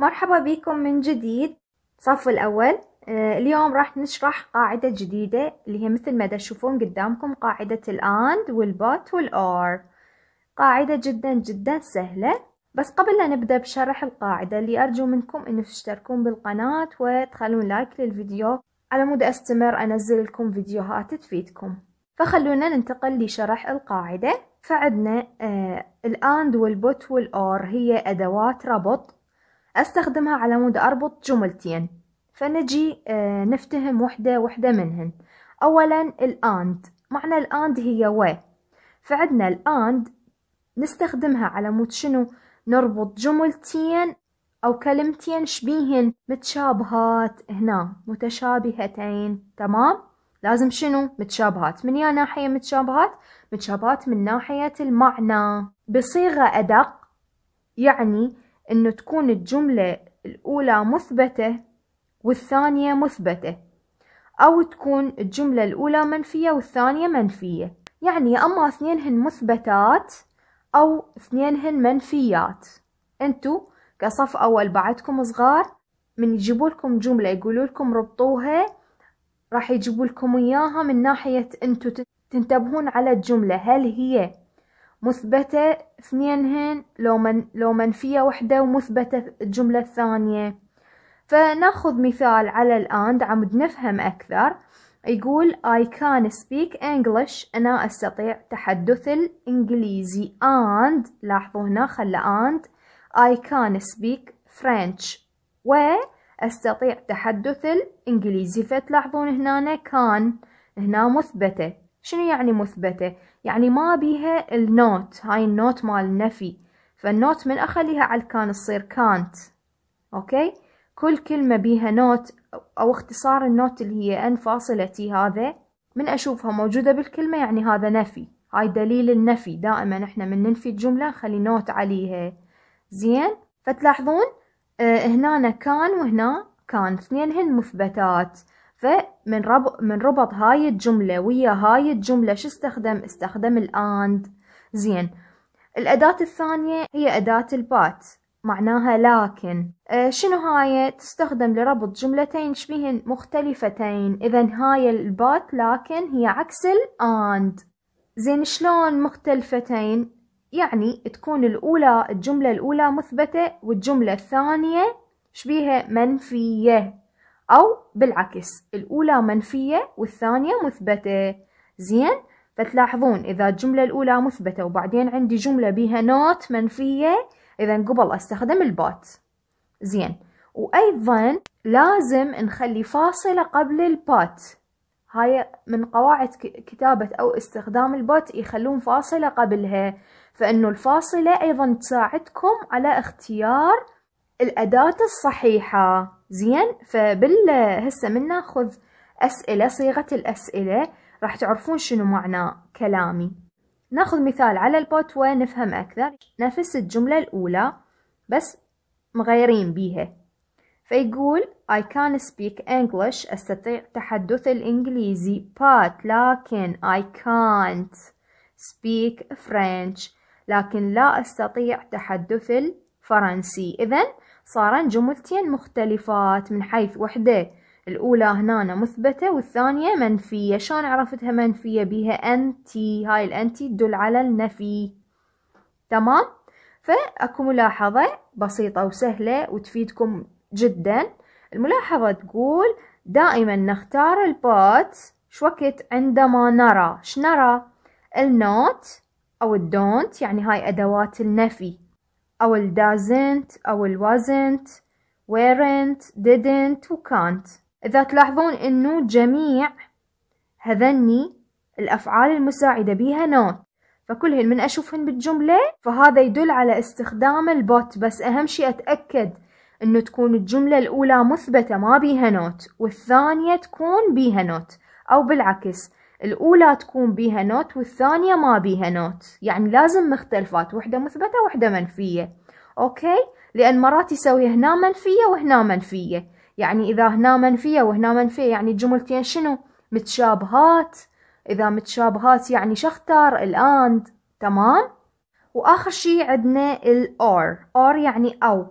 مرحبا بكم من جديد صف الأول آه، اليوم راح نشرح قاعدة جديدة اللي هي مثل ما تشوفون قدامكم قاعدة الآند والبوت والأور قاعدة جدا جدا سهلة بس قبل لا نبدأ بشرح القاعدة اللي أرجو منكم أن تشتركون بالقناة وتخلون لايك للفيديو على مود أستمر أنزل لكم فيديوهات تفيدكم فخلونا ننتقل لشرح القاعدة فعندنا آه الآند والبوت والأور هي أدوات ربط أستخدمها على مود أربط جملتين فنجي آه، نفتهم وحدة وحدة منهن أولا الآند معنى الآند هي و فعندنا الآند نستخدمها على مود شنو نربط جملتين أو كلمتين شبيهن متشابهات هنا متشابهتين تمام لازم شنو متشابهات من يا ناحية متشابهات متشابهات من ناحية المعنى بصيغة أدق يعني انه تكون الجملة الاولى مثبتة والثانية مثبتة او تكون الجملة الاولى منفية والثانية منفية يعني اما اثنينهن مثبتات او اثنينهن منفيات انتو كصف اول بعدكم صغار من يجيبوا لكم جملة يقولوا لكم ربطوها راح يجيبوا لكم اياها من ناحية انتو تنتبهون على الجملة هل هي مثبتة اثنينهن لو من لو منفية وحدة ومثبتة الجملة الثانية فناخذ مثال على الآند عم نفهم أكثر يقول I can speak English أنا أستطيع تحدث الإنجليزي and لاحظوا هنا خلى and I can speak French وأستطيع تحدث الإنجليزي فتلاحظون هنا كان هنا مثبتة شنو يعني مثبتة؟ يعني ما بيها النوت هاي النوت مال النفي فالنوت من اخليها على كان تصير كانت اوكي كل كلمة بيها نوت او اختصار النوت اللي هي ان فاصلة تي هذا من اشوفها موجودة بالكلمة يعني هذا نفي هاي دليل النفي دائما احنا من ننفي الجملة نخلي نوت عليها زين فتلاحظون اه هنا كان وهنا كان اثنينهن مثبتات فمن رب من ربط هاي الجملة ويا هاي الجملة شو استخدم استخدم الآند زين الأداة الثانية هي أداة البات معناها لكن آه شنو هاي تستخدم لربط جملتين شبيهن مختلفتين إذا هاي البات لكن هي عكس الآند زين شلون مختلفتين يعني تكون الأولى الجملة الأولى مثبتة والجملة الثانية شبيهة منفية أو بالعكس الأولى منفية والثانية مثبتة زين فتلاحظون إذا الجملة الأولى مثبتة وبعدين عندي جملة بها نوت منفية إذا قبل أستخدم البات زين وأيضا لازم نخلي فاصلة قبل البات هاي من قواعد كتابة أو استخدام البات يخلون فاصلة قبلها فإنه الفاصلة أيضا تساعدكم على اختيار الأداة الصحيحة زين فبال هسه من ناخذ اسئله صيغه الاسئله راح تعرفون شنو معنى كلامي ناخذ مثال على البوت ونفهم اكثر نفس الجمله الاولى بس مغيرين بيها فيقول I can speak English أستطيع تحدث الإنجليزي but لكن I can't speak French لكن لا أستطيع تحدث الفرنسي إذن صارن جملتين مختلفات من حيث وحدة الأولى هنا مثبتة والثانية منفية شلون عرفتها منفية بيها أنتي هاي الأنتي تدل على النفي تمام فأكو ملاحظة بسيطة وسهلة وتفيدكم جدا الملاحظة تقول دائما نختار البات شوكت عندما نرى شنرى النوت أو الدونت يعني هاي أدوات النفي أو ال doesn't أو ال wasn't weren't didn't و can't إذا تلاحظون إنه جميع هذني الأفعال المساعدة بيها not فكلهن من أشوفهن بالجملة فهذا يدل على استخدام البوت بس أهم شيء أتأكد إنه تكون الجملة الأولى مثبتة ما بيها نوت والثانية تكون بيها نوت أو بالعكس الأولى تكون بيها نوت والثانية ما بيها نوت يعني لازم مختلفات وحدة مثبتة وحدة منفية أوكي لأن مرات يسوي هنا منفية وهنا منفية يعني إذا هنا منفية وهنا منفية يعني الجملتين شنو متشابهات إذا متشابهات يعني شختار الآند تمام وآخر شي عندنا الأور أور يعني أو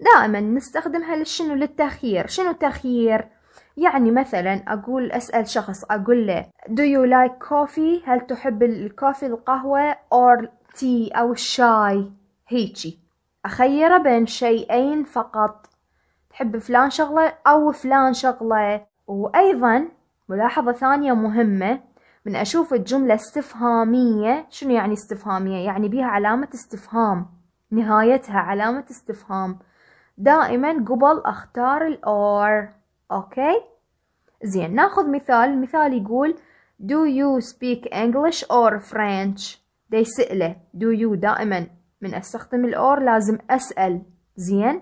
دائما نستخدمها للشنو للتخيير شنو تخيير يعني مثلا أقول أسأل شخص أقول له do you like coffee هل تحب الكوفي القهوة or tea أو الشاي هيجي أخيره بين شيئين فقط تحب فلان شغلة أو فلان شغلة وأيضا ملاحظة ثانية مهمة من أشوف الجملة استفهامية شنو يعني استفهامية؟ يعني بيها علامة استفهام نهايتها علامة استفهام دائما قبل أختار الأور أوكي؟ زين ناخذ مثال المثال يقول Do you speak English or French؟ دي سئلة Do you دائما من أستخدم الأور لازم أسأل زين؟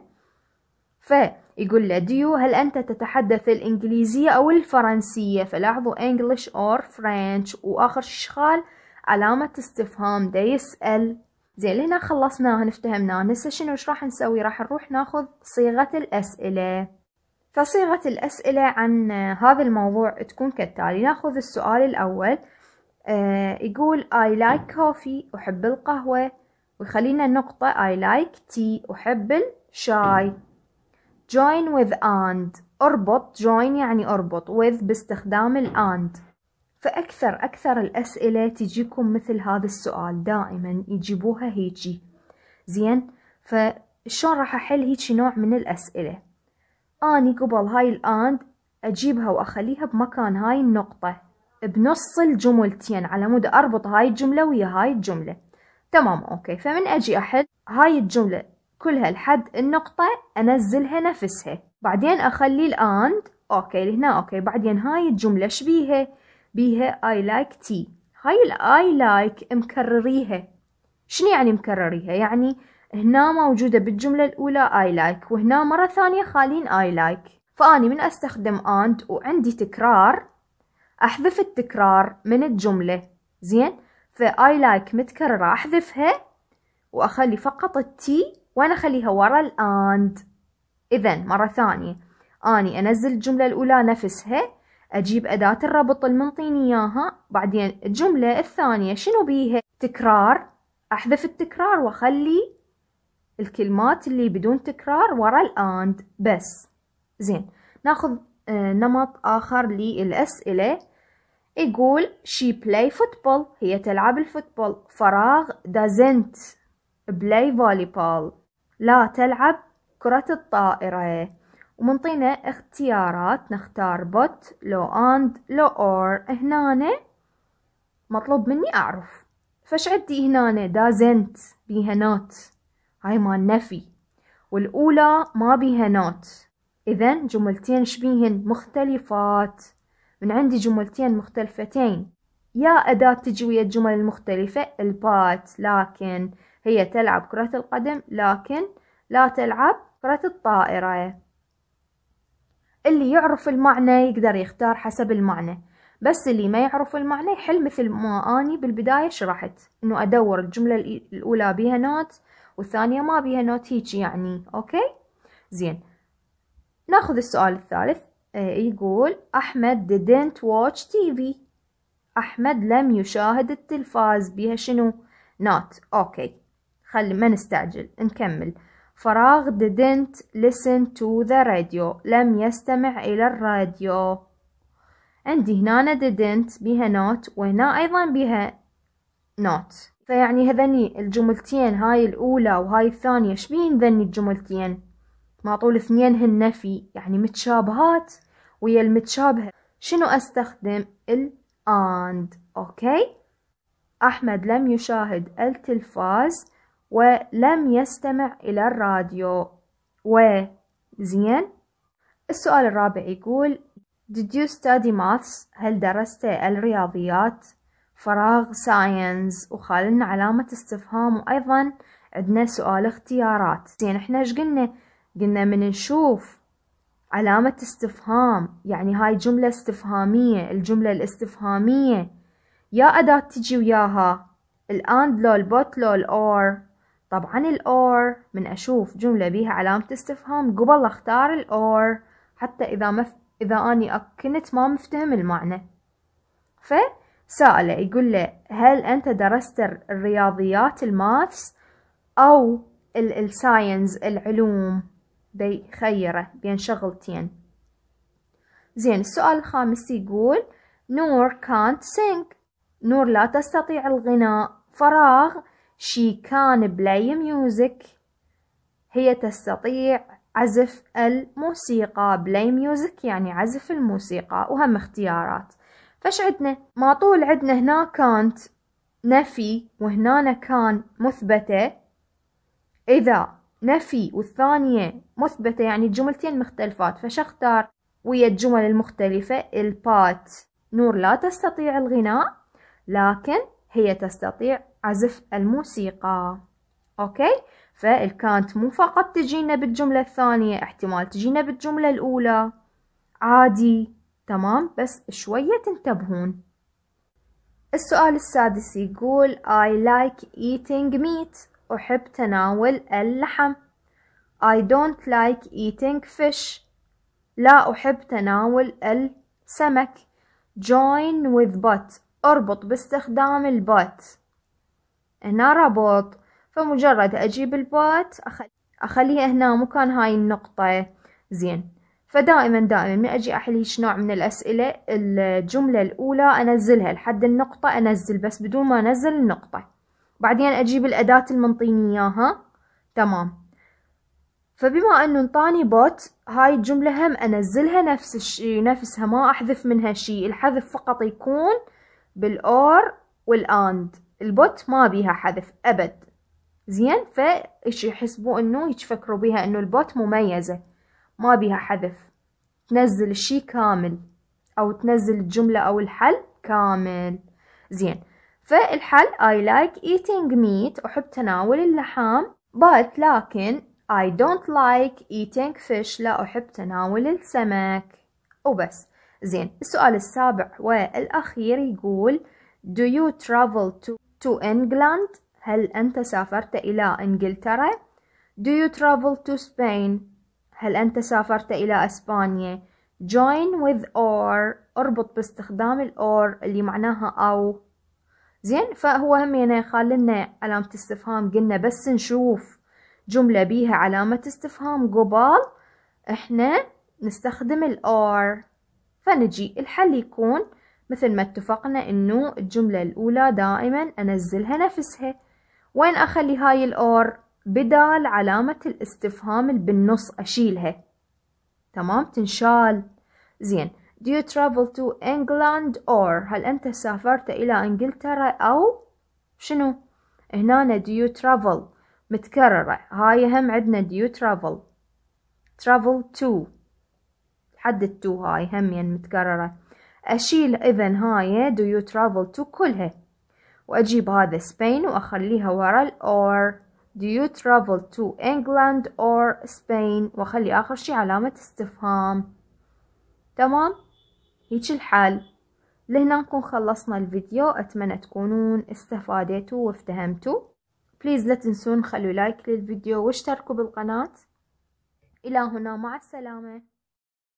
يقول له Do you هل أنت تتحدث الإنجليزية أو الفرنسية؟ فلاحظوا English or French وآخر شخال علامة استفهام ده يسأل زين هنا خلصنا هنفتهمنا هسه شنو ايش راح نسوي راح نروح ناخذ صيغة الأسئلة فصيغة الأسئلة عن آه، هذا الموضوع تكون كالتالي ناخذ السؤال الأول آه، يقول I like coffee أحب القهوة ويخلينا النقطة I like tea أحب الشاي join with and اربط join يعني اربط with باستخدام ال and فأكثر أكثر الأسئلة تجيكم مثل هذا السؤال دائما يجيبوها هيجي زين فشلون راح أحل هيجي نوع من الأسئلة أني قبل هاي الآند أجيبها وأخليها بمكان هاي النقطة بنص الجملتين على مود أربط هاي الجملة ويا هاي الجملة تمام أوكي فمن أجي أحد هاي الجملة كلها لحد النقطة أنزلها نفسها بعدين أخلي الآند أوكي لهنا أوكي بعدين هاي الجملة شبيها بيها I like tea هاي الآي لايك like مكرريها شنو يعني مكرريها يعني هنا موجودة بالجملة الأولى I like وهنا مرة ثانية خالين I like فأني من أستخدم and وعندي تكرار أحذف التكرار من الجملة زين ف I like متكررة أحذفها وأخلي فقط التي وأنا أخليها ورا الأند إذا مرة ثانية أني أنزل الجملة الأولى نفسها أجيب أداة الربط المنطيني إياها بعدين الجملة الثانية شنو بيها تكرار أحذف التكرار وأخلي الكلمات اللي بدون تكرار ورا الاند بس زين ناخذ آه، نمط آخر للأسئلة يقول she play football هي تلعب الفوتبول فراغ doesn't play volleyball لا تلعب كرة الطائرة ومنطينا اختيارات نختار بوت لو اند لو اور هنا مطلوب مني أعرف فش عندي هنا doesn't بيها not هاي مال نفي والأولى ما بيها نوت إذا جملتين شبيهن مختلفات من عندي جملتين مختلفتين يا أداة تجوية الجمل المختلفة البات لكن هي تلعب كرة القدم لكن لا تلعب كرة الطائرة اللي يعرف المعنى يقدر يختار حسب المعنى بس اللي ما يعرف المعنى يحل مثل ما أني بالبداية شرحت إنه أدور الجملة الأولى بها نوت والثانية ما بيها نوت هيجي يعني أوكي زين ناخذ السؤال الثالث آه، يقول أحمد didn't watch TV أحمد لم يشاهد التلفاز بيها شنو not أوكي خلي ما نستعجل نكمل فراغ didn't listen to the radio لم يستمع إلى الراديو عندي هنا didn't بيها not وهنا أيضا بيها not فيعني هذني الجملتين هاي الأولى وهاي الثانية شبين ذني الجملتين ما طول اثنين هن في يعني متشابهات ويا المتشابهة شنو أستخدم الأند and أوكي أحمد لم يشاهد التلفاز ولم يستمع إلى الراديو و زين السؤال الرابع يقول Did you study maths؟ هل درست الرياضيات؟ فراغ ساينز وخالنا علامة استفهام وأيضا عندنا سؤال اختيارات زين احنا ايش قلنا قلنا من نشوف علامة استفهام يعني هاي جملة استفهامية الجملة الاستفهامية يا أداة تجي وياها الآند لو البوت لو الأور طبعا الأور من أشوف جملة بيها علامة استفهام قبل أختار الأور حتى إذا مف... إذا أني كنت ما مفتهم المعنى ف سأله يقول له هل أنت درست الرياضيات الماثس أو الساينز العلوم بيخيره بين شغلتين زين السؤال الخامس يقول نور كانت سينك نور لا تستطيع الغناء فراغ شي كان بلاي ميوزك هي تستطيع عزف الموسيقى بلاي ميوزك يعني عزف الموسيقى وهم اختيارات فش عدنا ما طول عدنا هنا كانت نفي وهنا كان مثبتة إذا نفي والثانية مثبتة يعني الجملتين مختلفات اختار ويا الجمل المختلفة البات نور لا تستطيع الغناء لكن هي تستطيع عزف الموسيقى أوكي فالكانت مو فقط تجينا بالجملة الثانية احتمال تجينا بالجملة الأولى عادي تمام بس شوية تنتبهون السؤال السادس يقول I like eating meat أحب تناول اللحم I don't like eating fish لا أحب تناول السمك join with but أربط باستخدام البات هنا ربط فمجرد أجيب البات أخليه هنا مكان هاي النقطة زين فدائما دائما من اجي احل هيش نوع من الاسئله الجمله الاولى انزلها لحد النقطه انزل بس بدون ما انزل النقطه بعدين اجيب الاداه المنطيني اياها تمام فبما انه انطاني بوت هاي الجملة هم انزلها نفس الشي نفسها ما احذف منها شيء الحذف فقط يكون بالاور والاند البوت ما بيها حذف ابد زين فايش يحسبوا انه يتفكروا بيها انه البوت مميزة ما بيها حذف تنزل الشي كامل أو تنزل الجملة أو الحل كامل زين فالحل I like eating meat أحب تناول اللحام but لكن I don't like eating fish لا أحب تناول السمك وبس زين السؤال السابع والأخير يقول Do you travel to, to England؟ هل أنت سافرت إلى إنجلترا؟ Do you travel to Spain؟ هل أنت سافرت إلى أسبانيا join with or اربط باستخدام ال or اللي معناها أو زين فهو همينة يعني خالنا علامة استفهام قلنا بس نشوف جملة بيها علامة استفهام قبال احنا نستخدم ال or فنجي الحل يكون مثل ما اتفقنا انه الجملة الاولى دائما انزلها نفسها وين اخلي هاي or بدال علامة الاستفهام اللي بالنص أشيلها تمام تنشال زين Do you travel to England or هل أنت سافرت إلى إنجلترا أو شنو هنا do you travel متكررة هاي هم عندنا do you travel travel to حد التو هاي هم يعني متكررة أشيل إذا هاي do you travel to كلها وأجيب هذا Spain وأخليها ورا or Do you travel to England or Spain وخلي آخر شي علامة استفهام تمام هيج الحال لهنا نكون خلصنا الفيديو أتمنى تكونون استفادتوا وافتهمتوا بليز لا تنسون خلوا لايك للفيديو واشتركوا بالقناة إلى هنا مع السلامة